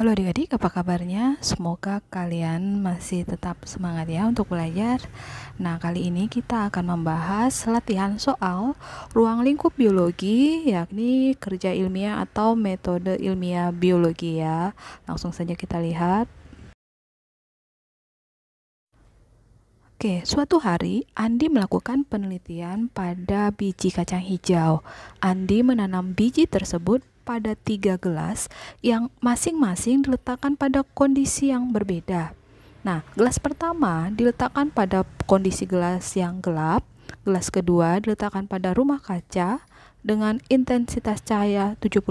Halo adik-adik, apa kabarnya? Semoga kalian masih tetap semangat ya untuk belajar. Nah, kali ini kita akan membahas latihan soal ruang lingkup biologi, yakni kerja ilmiah atau metode ilmiah biologi ya. Langsung saja kita lihat. Oke, suatu hari Andi melakukan penelitian pada biji kacang hijau. Andi menanam biji tersebut pada tiga gelas yang masing-masing diletakkan pada kondisi yang berbeda. Nah, gelas pertama diletakkan pada kondisi gelas yang gelap, gelas kedua diletakkan pada rumah kaca dengan intensitas cahaya 70%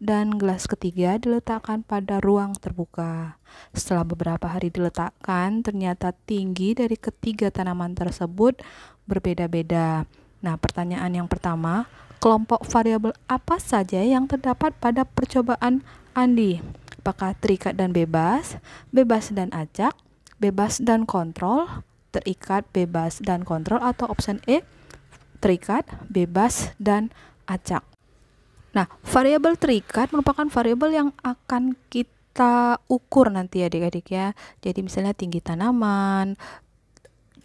dan gelas ketiga diletakkan pada ruang terbuka. Setelah beberapa hari diletakkan, ternyata tinggi dari ketiga tanaman tersebut berbeda-beda. Nah, pertanyaan yang pertama, kelompok variabel apa saja yang terdapat pada percobaan Andi. Apakah terikat dan bebas, bebas dan acak, bebas dan kontrol, terikat, bebas dan kontrol atau option E, terikat, bebas dan acak. Nah, variabel terikat merupakan variabel yang akan kita kita ukur nanti ya adik-adik ya. Jadi misalnya tinggi tanaman,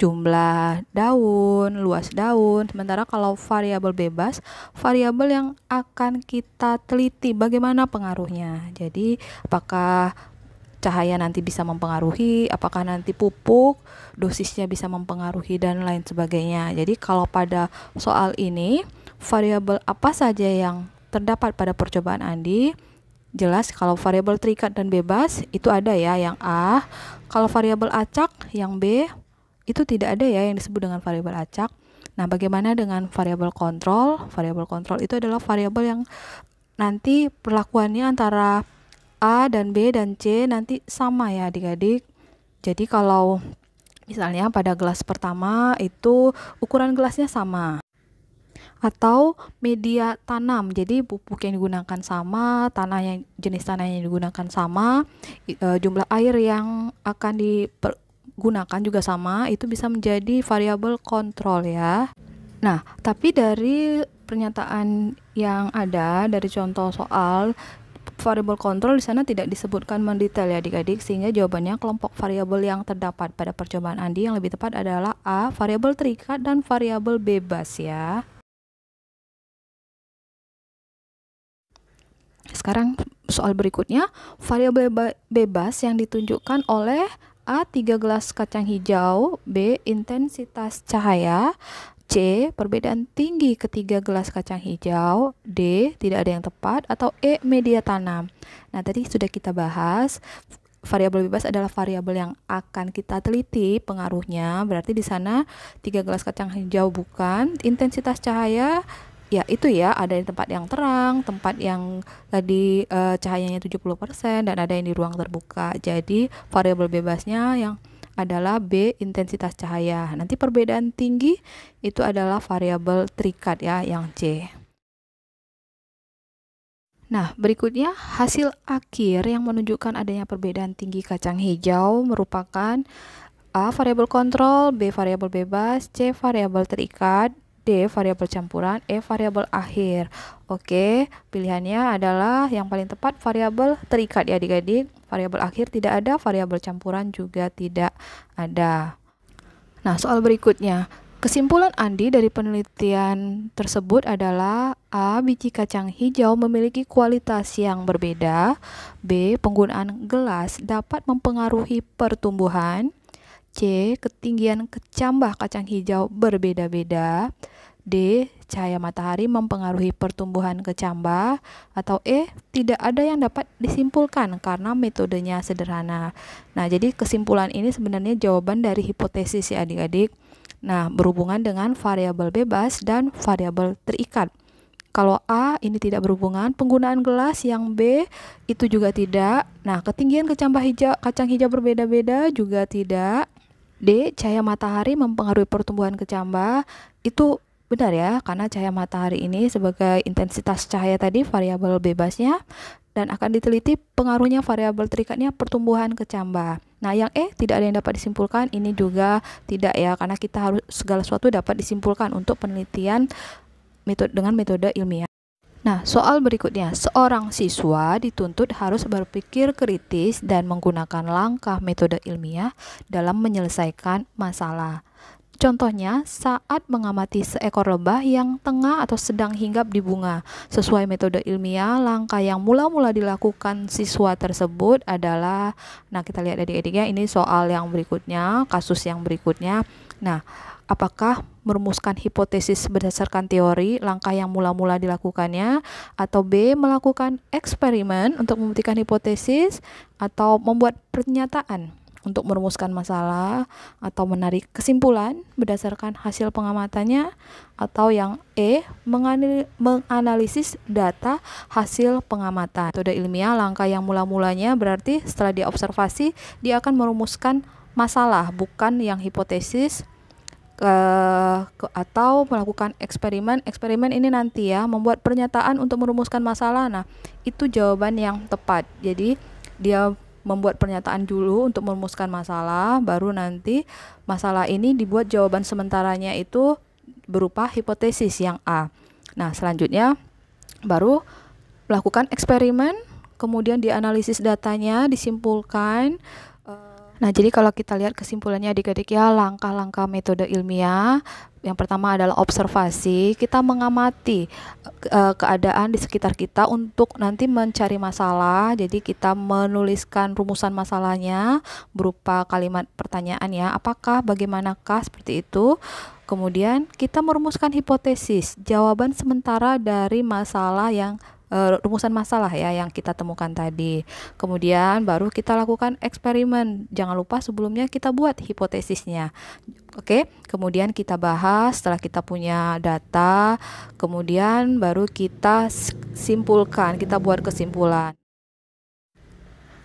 jumlah daun, luas daun. Sementara kalau variabel bebas, variabel yang akan kita teliti bagaimana pengaruhnya. Jadi apakah cahaya nanti bisa mempengaruhi, apakah nanti pupuk dosisnya bisa mempengaruhi dan lain sebagainya. Jadi kalau pada soal ini variabel apa saja yang terdapat pada percobaan Andi? Jelas kalau variabel terikat dan bebas itu ada ya yang A, kalau variabel acak yang B, itu tidak ada ya yang disebut dengan variabel acak. Nah, bagaimana dengan variabel kontrol? Variabel kontrol itu adalah variabel yang nanti perlakuannya antara A dan B dan C nanti sama ya adik-adik. Jadi kalau misalnya pada gelas pertama itu ukuran gelasnya sama. Atau media tanam, jadi pupuk yang digunakan sama, tanah yang jenis tanah yang digunakan sama, e, jumlah air yang akan di gunakan juga sama, itu bisa menjadi variabel kontrol ya. Nah, tapi dari pernyataan yang ada dari contoh soal variabel kontrol di sana tidak disebutkan mendetail ya adik-adik sehingga jawabannya kelompok variabel yang terdapat pada percobaan Andi yang lebih tepat adalah A variabel terikat dan variabel bebas ya. Sekarang soal berikutnya, variabel bebas yang ditunjukkan oleh A. 3 gelas kacang hijau B. Intensitas cahaya C. Perbedaan tinggi ketiga gelas kacang hijau D. Tidak ada yang tepat atau E. Media tanam Nah tadi sudah kita bahas variabel bebas adalah variabel yang akan kita teliti pengaruhnya. Berarti di sana tiga gelas kacang hijau bukan intensitas cahaya ya itu ya ada di tempat yang terang tempat yang tadi uh, cahayanya 70% dan ada yang di ruang terbuka jadi variabel bebasnya yang adalah B intensitas cahaya nanti perbedaan tinggi itu adalah variabel terikat ya yang C Nah, berikutnya hasil akhir yang menunjukkan adanya perbedaan tinggi kacang hijau merupakan A variabel kontrol, B variabel bebas, C variabel terikat, D variabel campuran, E variabel akhir. Oke, pilihannya adalah yang paling tepat variabel terikat ya Adik-adik. Variabel akhir tidak ada, variabel campuran juga tidak ada. Nah, soal berikutnya. Kesimpulan Andi dari penelitian tersebut adalah A. Biji kacang hijau memiliki kualitas yang berbeda B. Penggunaan gelas dapat mempengaruhi pertumbuhan C. Ketinggian kecambah kacang hijau berbeda-beda. D. Cahaya matahari mempengaruhi pertumbuhan kecambah. Atau E. Tidak ada yang dapat disimpulkan karena metodenya sederhana. Nah, jadi kesimpulan ini sebenarnya jawaban dari hipotesis ya adik-adik. Nah, berhubungan dengan variabel bebas dan variabel terikat. Kalau A ini tidak berhubungan, penggunaan gelas yang B itu juga tidak. Nah, ketinggian kecambah hijau, kacang hijau berbeda-beda juga tidak. D. Cahaya matahari mempengaruhi pertumbuhan kecambah. Itu benar ya, karena cahaya matahari ini sebagai intensitas cahaya tadi variabel bebasnya dan akan diteliti pengaruhnya variabel terikatnya pertumbuhan kecambah. Nah, yang E tidak ada yang dapat disimpulkan, ini juga tidak ya karena kita harus segala sesuatu dapat disimpulkan untuk penelitian metode dengan metode ilmiah. Nah, soal berikutnya, seorang siswa dituntut harus berpikir kritis dan menggunakan langkah metode ilmiah dalam menyelesaikan masalah. Contohnya, saat mengamati seekor lebah yang tengah atau sedang hinggap di bunga. Sesuai metode ilmiah, langkah yang mula-mula dilakukan siswa tersebut adalah nah kita lihat adik ini soal yang berikutnya, kasus yang berikutnya. Nah, apakah merumuskan hipotesis berdasarkan teori langkah yang mula-mula dilakukannya atau B melakukan eksperimen untuk membuktikan hipotesis atau membuat pernyataan untuk merumuskan masalah atau menarik kesimpulan berdasarkan hasil pengamatannya atau yang E menganalisis data hasil pengamatan. Metode ilmiah langkah yang mula-mulanya berarti setelah diobservasi dia akan merumuskan masalah bukan yang hipotesis eh, ke, atau melakukan eksperimen. Eksperimen ini nanti ya membuat pernyataan untuk merumuskan masalah. Nah, itu jawaban yang tepat. Jadi dia membuat pernyataan dulu untuk merumuskan masalah, baru nanti masalah ini dibuat jawaban sementaranya itu berupa hipotesis yang A. Nah, selanjutnya baru melakukan eksperimen, kemudian dianalisis datanya, disimpulkan. Eh, nah, jadi kalau kita lihat kesimpulannya adik-adik ya, langkah-langkah metode ilmiah yang pertama adalah observasi. Kita mengamati e, keadaan di sekitar kita untuk nanti mencari masalah. Jadi kita menuliskan rumusan masalahnya berupa kalimat pertanyaan ya. Apakah, bagaimanakah seperti itu. Kemudian kita merumuskan hipotesis, jawaban sementara dari masalah yang uh, rumusan masalah ya yang kita temukan tadi. Kemudian baru kita lakukan eksperimen. Jangan lupa sebelumnya kita buat hipotesisnya. Oke, kemudian kita bahas setelah kita punya data, kemudian baru kita simpulkan, kita buat kesimpulan.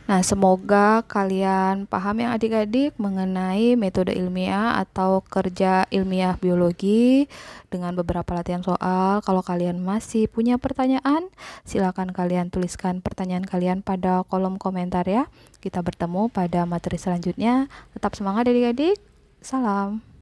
Nah, semoga kalian paham yang adik-adik mengenai metode ilmiah atau kerja ilmiah biologi dengan beberapa latihan soal. Kalau kalian masih punya pertanyaan, silakan kalian tuliskan pertanyaan kalian pada kolom komentar ya. Kita bertemu pada materi selanjutnya. Tetap semangat adik-adik. Salam.